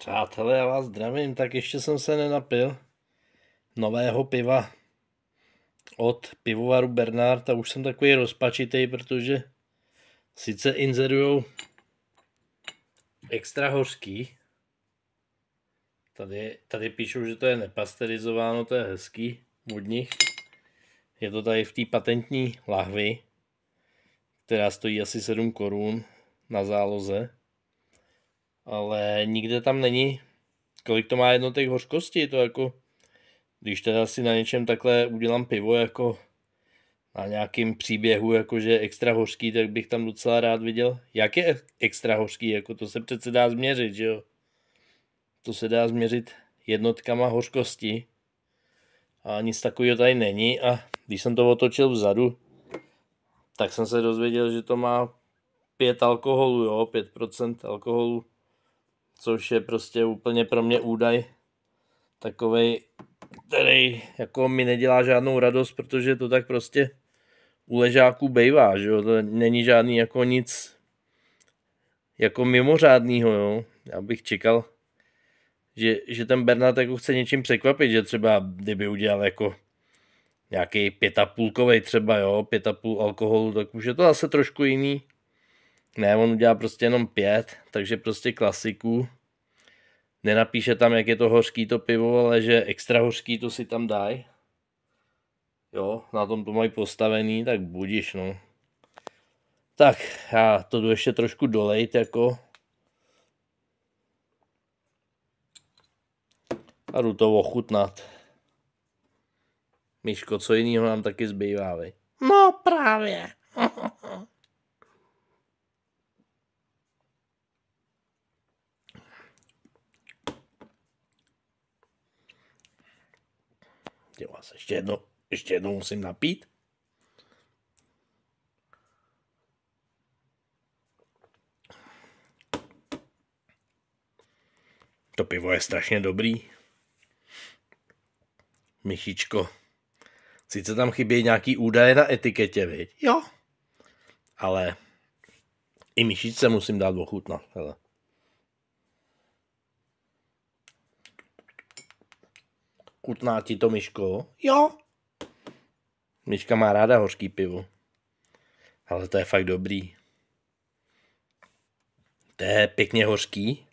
Přátelé, já vás zdravím, tak ještě jsem se nenapil nového piva od pivovaru Bernard a už jsem takový rozpačitý, protože sice inzerujou extra hořký, tady, tady píšou, že to je nepasterizováno, to je hezký od nich. Je to tady v té patentní lahvi, která stojí asi 7 korun na záloze ale nikde tam není, kolik to má jednotek hořkosti, to jako, když teda si na něčem takhle udělám pivo, jako na nějakým příběhu, jakože extra hořký, tak bych tam docela rád viděl. Jak je extra hořký, jako to se přece dá změřit, že jo? To se dá změřit jednotkama hořkosti. A nic takového tady není a když jsem to otočil vzadu, tak jsem se dozvěděl, že to má pět alkoholu, jo, 5% alkoholu což je prostě úplně pro mě údaj takovej, který jako mi nedělá žádnou radost, protože to tak prostě u ležáků bejvá, že jo? to není žádný jako nic jako mimořádného, jo. Já bych čekal, že, že ten Bernat jako chce něčím překvapit, že třeba kdyby udělal jako nějaký pětapůlkovej třeba, jo, pět a půl alkoholu, tak už je to zase trošku jiný. Ne, on udělá prostě jenom pět, takže prostě klasiku. Nenapíše tam, jak je to hořký to pivo, ale že extra hořký to si tam daj. Jo, na tom to mají postavený, tak budíš, no. Tak, já to jdu ještě trošku dolejt, jako. A jdu to ochutnat. Miško, co jiného nám taky zbývá, vej? No právě. zúčastnila vás, Ještě jednou, ještě jednou musím napít. To pivo je strašně dobrý. Myšičko. Sice tam chybí nějaký údaje na etiketě, viď? Jo. Ale i myšičce musím dát ochutnat. Hele. Chutná ti to, Myško? Jo. Myška má ráda hořký pivo. Ale to je fakt dobrý. To je pěkně hořký.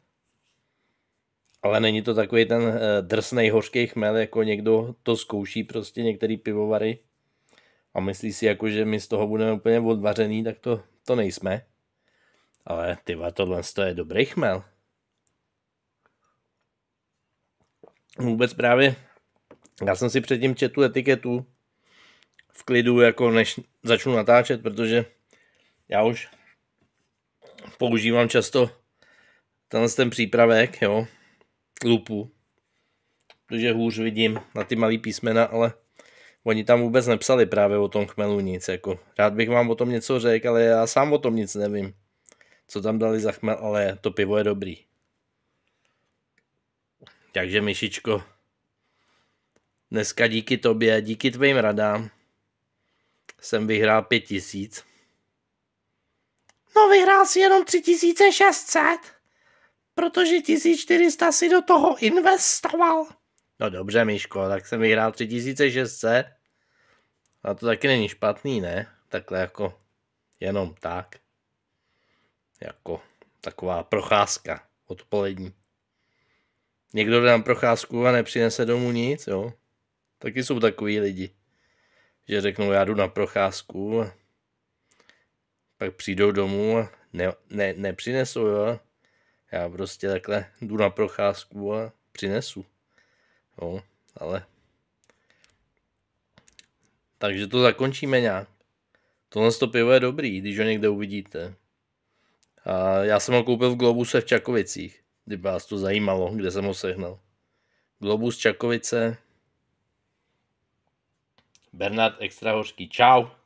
Ale není to takový ten eh, drsný hořký chmel, jako někdo to zkouší prostě některý pivovary a myslí si jako, že my z toho budeme úplně odvařený, tak to, to nejsme. Ale ty tohle je dobrý chmel. Vůbec právě já jsem si předtím četl etiketu v klidu, jako než začnu natáčet, protože já už používám často tenhle ten přípravek, jo, lupu, protože hůř vidím na ty malý písmena, ale oni tam vůbec nepsali právě o tom chmelu nic, jako rád bych vám o tom něco řekl, ale já sám o tom nic nevím, co tam dali za chmel, ale to pivo je dobrý. Takže myšičko, Dneska díky tobě, díky tvým radám, jsem vyhrál pět tisíc. No vyhrál si jenom 3600, protože 1400 si do toho investoval. No dobře, Miško, tak jsem vyhrál 3600. A to taky není špatný, ne? Takhle jako jenom tak. Jako taková procházka odpolední. Někdo dá procházku a nepřinese domů nic, jo? Taky jsou takový lidi, že řeknou, já jdu na procházku, pak přijdou domů a ne, ne, nepřinesou, jo. Já prostě takhle jdu na procházku a přinesu. Jo, ale... Takže to zakončíme nějak. Tohle to pivo je dobrý, když ho někde uvidíte. A já jsem ho koupil v Globuse v Čakovicích, kdyby vás to zajímalo, kde jsem ho sehnal. Globus Čakovice, Bernard Extrahořký. Čau.